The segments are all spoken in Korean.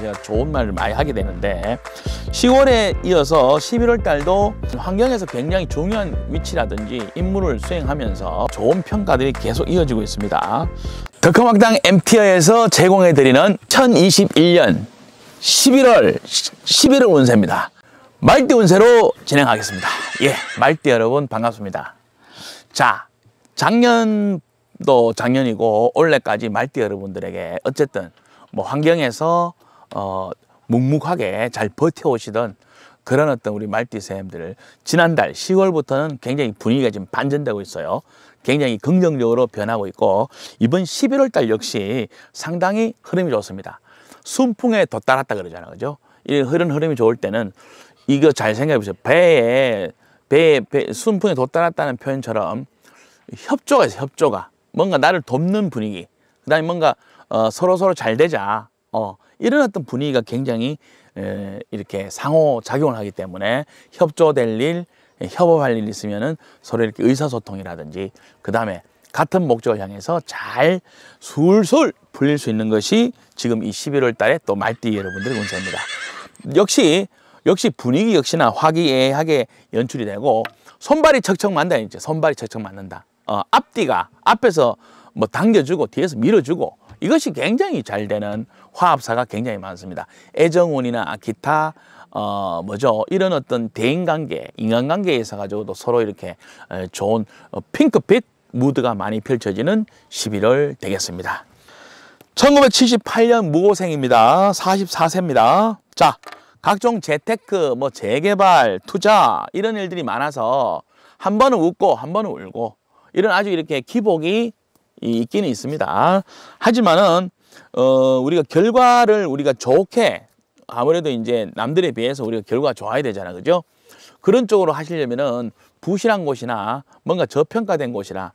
제가 좋은 말을 많이 하게 되는데 10월에 이어서 11월 달도 환경에서 굉장히 중요한 위치라든지 임무를 수행하면서 좋은 평가들이 계속 이어지고 있습니다. 덕화막당 MT어에서 제공해드리는 1021년 11월 11월 운세입니다. 말띠 운세로 진행하겠습니다. 예, 말띠 여러분 반갑습니다. 자, 작년도 작년이고 올해까지 말띠 여러분들에게 어쨌든 뭐 환경에서 어, 묵묵하게 잘 버텨오시던 그런 어떤 우리 말띠쌤들 지난달 10월부터는 굉장히 분위기가 지금 반전되고 있어요. 굉장히 긍정적으로 변하고 있고 이번 11월 달 역시 상당히 흐름이 좋습니다. 순풍에 돋달았다 그러잖아요. 그죠? 이런 흐름이 좋을 때는 이거 잘 생각해 보세요. 배에 배에 배, 순풍에 돋달았다는 표현처럼 협조가 있어요. 협조가. 뭔가 나를 돕는 분위기. 그다음에 뭔가 어, 서로 서로 잘 되자. 어, 이런 어떤 분위기가 굉장히 이렇게 상호작용을 하기 때문에 협조될 일, 협업할 일 있으면은 서로 이렇게 의사소통이라든지 그 다음에 같은 목적을 향해서 잘 술술 풀릴 수 있는 것이 지금 이 11월 달에 또 말띠 여러분들의 운세입니다. 역시 역시 분위기 역시나 화기애애하게 연출이 되고 손발이 척척 맞는다 이제 손발이 척척 맞는다. 어, 앞뒤가 앞에서 뭐 당겨주고 뒤에서 밀어주고 이것이 굉장히 잘 되는 화합사가 굉장히 많습니다. 애정운이나 기타 어 뭐죠 이런 어떤 대인관계 인간관계에 있어 가지고도 서로 이렇게 좋은 어, 핑크빛 무드가 많이 펼쳐지는 11월 되겠습니다. 1978년 무고생입니다. 44세입니다. 자, 각종 재테크, 뭐 재개발, 투자 이런 일들이 많아서 한 번은 웃고 한 번은 울고 이런 아주 이렇게 기복이 있기는 있습니다. 하지만은 어, 우리가 결과를 우리가 좋게 아무래도 이제 남들에 비해서 우리가 결과 좋아야 되잖아. 그죠? 그런 쪽으로 하시려면은 부실한 곳이나 뭔가 저평가된 곳이나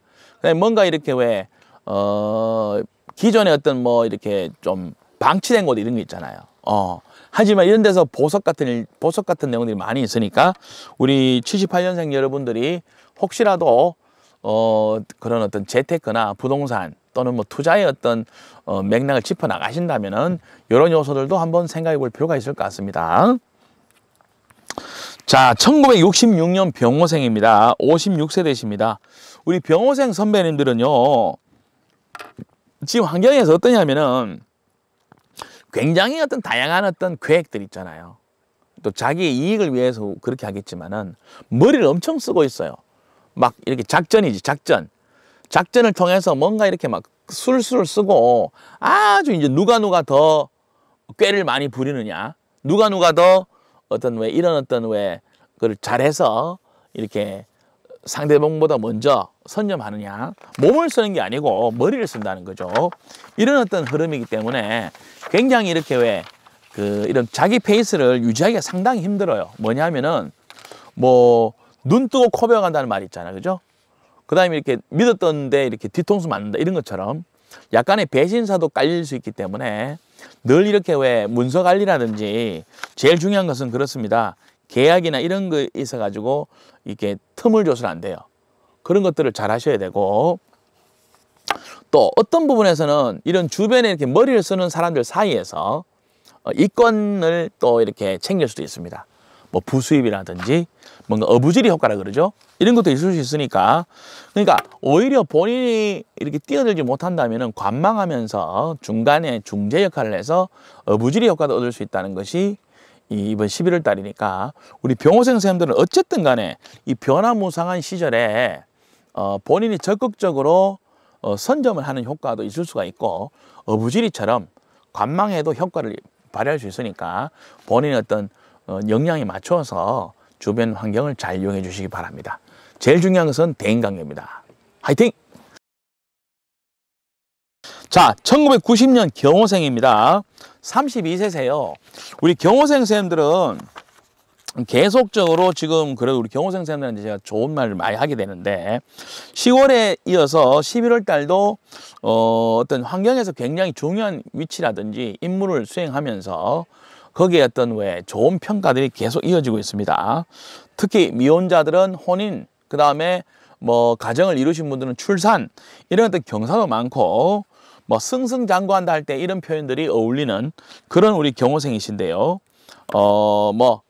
뭔가 이렇게 왜, 어, 기존에 어떤 뭐 이렇게 좀 방치된 곳 이런 게 있잖아요. 어. 하지만 이런 데서 보석 같은, 보석 같은 내용들이 많이 있으니까 우리 78년생 여러분들이 혹시라도 어, 그런 어떤 재테크나 부동산 또는 뭐 투자의 어떤 어, 맥락을 짚어 나가신다면은 이런 요소들도 한번 생각해 볼 필요가 있을 것 같습니다. 자, 1966년 병호생입니다. 56세 되십니다. 우리 병호생 선배님들은요, 지금 환경에서 어떠냐면은 굉장히 어떤 다양한 어떤 계획들 있잖아요. 또 자기의 이익을 위해서 그렇게 하겠지만은 머리를 엄청 쓰고 있어요. 막 이렇게 작전이지 작전 작전을 통해서 뭔가 이렇게 막 술술 쓰고 아주 이제 누가 누가 더 꾀를 많이 부리느냐 누가 누가 더 어떤 왜 이런 어떤 왜 그걸 잘해서 이렇게 상대방보다 먼저 선점하느냐 몸을 쓰는 게 아니고 머리를 쓴다는 거죠 이런 어떤 흐름이기 때문에 굉장히 이렇게 왜 그 이런 자기 페이스를 유지하기가 상당히 힘들어요 뭐냐면은 뭐눈 뜨고 코베어 간다는 말이 있잖아. 그죠? 그 다음에 이렇게 믿었던데 이렇게 뒤통수 맞는다. 이런 것처럼 약간의 배신사도 깔릴 수 있기 때문에 늘 이렇게 왜 문서 관리라든지 제일 중요한 것은 그렇습니다. 계약이나 이런 거 있어가지고 이게 렇 틈을 줘서는 안 돼요. 그런 것들을 잘 하셔야 되고 또 어떤 부분에서는 이런 주변에 이렇게 머리를 쓰는 사람들 사이에서 어, 이권을 또 이렇게 챙길 수도 있습니다. 뭐 부수입이라든지 뭔가 어부지리 효과라 그러죠. 이런 것도 있을 수 있으니까 그러니까 오히려 본인이 이렇게 뛰어들지 못한다면 은 관망하면서 중간에 중재 역할을 해서 어부지리 효과도 얻을 수 있다는 것이 이번 11월 달이니까 우리 병호생 선생님들은 어쨌든 간에 이 변화무상한 시절에 어, 본인이 적극적으로 어, 선점을 하는 효과도 있을 수가 있고 어부지리처럼 관망해도 효과를 발휘할 수 있으니까 본인의 어떤 어, 역량에 맞춰서 주변 환경을 잘 이용해 주시기 바랍니다. 제일 중요한 것은 대인관계입니다. 화이팅! 자, 1990년 경호생입니다. 32세세요. 우리 경호생 선생님들은 계속적으로 지금 그래도 우리 경호생 선생님들한테 제가 좋은 말을 많이 하게 되는데 10월에 이어서 11월 달도 어, 어떤 환경에서 굉장히 중요한 위치라든지 임무를 수행하면서 거기에 어떤 왜 좋은 평가들이 계속 이어지고 있습니다. 특히 미혼자들은 혼인, 그 다음에 뭐 가정을 이루신 분들은 출산 이런 어떤 경사도 많고 뭐 승승장구한다 할 때 이런 표현들이 어울리는 그런 우리 경호생이신데요. 어 뭐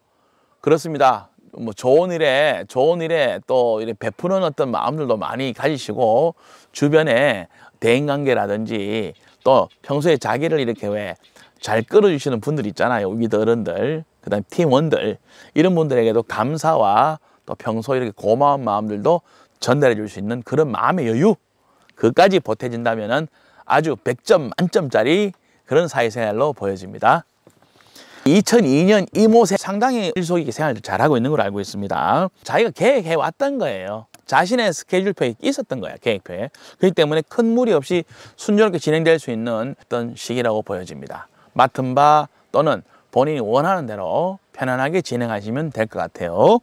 그렇습니다. 뭐 좋은 일에 좋은 일에 또 이렇게 베푸는 어떤 마음들도 많이 가지시고 주변에 대인관계라든지 또 평소에 자기를 이렇게 왜잘 끌어주시는 분들 있잖아요. 위더른들, 그 다음에 팀원들 이런 분들에게도 감사와 또 평소 이렇게 고마운 마음들도 전달해 줄 수 있는 그런 마음의 여유 그까지 보태진다면 은 아주 100점 만점짜리 그런 사회생활로 보여집니다. 2002년 이모세 상당히 일속이게 생활을 잘하고 있는 걸 알고 있습니다. 자기가 계획해 왔던 거예요. 자신의 스케줄표에 있었던 거야, 계획표에. 그렇기 때문에 큰 무리 없이 순조롭게 진행될 수 있는 어떤 시기라고 보여집니다. 맡은 바 또는 본인이 원하는 대로 편안하게 진행하시면 될 것 같아요.